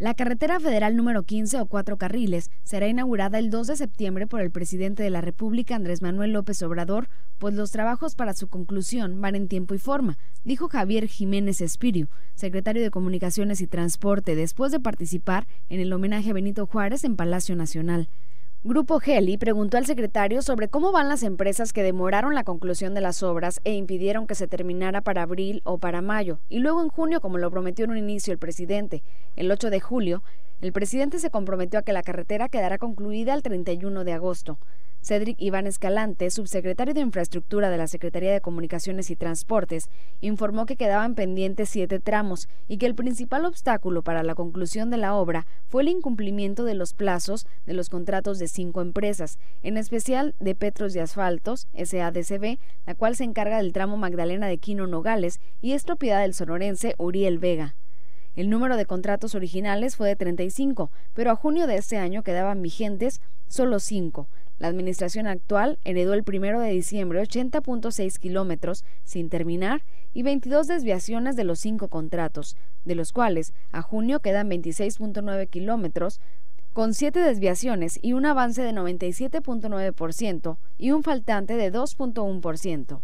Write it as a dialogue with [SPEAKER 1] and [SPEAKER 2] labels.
[SPEAKER 1] La carretera federal número 15 o cuatro carriles será inaugurada el 2 de septiembre por el presidente de la República, Andrés Manuel López Obrador, pues los trabajos para su conclusión van en tiempo y forma, dijo Javier Jiménez Espirio, secretario de Comunicaciones y Transporte, después de participar en el homenaje a Benito Juárez en Palacio Nacional. Grupo Heli preguntó al secretario sobre cómo van las empresas que demoraron la conclusión de las obras e impidieron que se terminara para abril o para mayo, y luego en junio, como lo prometió en un inicio el presidente. El 8 de julio, el presidente se comprometió a que la carretera quedara concluida el 31 de agosto. Cedric Iván Escalante, subsecretario de Infraestructura de la Secretaría de Comunicaciones y Transportes, informó que quedaban pendientes siete tramos y que el principal obstáculo para la conclusión de la obra fue el incumplimiento de los plazos de los contratos de cinco empresas, en especial de Petros de Asfaltos, SADCB, la cual se encarga del tramo Magdalena de Quino Nogales y es propiedad del sonorense Uriel Vega. El número de contratos originales fue de 35, pero a junio de este año quedaban vigentes solo cinco la administración actual heredó el 1 de diciembre 80.6 kilómetros sin terminar y 22 desviaciones de los cinco contratos, de los cuales a junio quedan 26.9 kilómetros, con siete desviaciones y un avance de 97.9% y un faltante de 2.1%.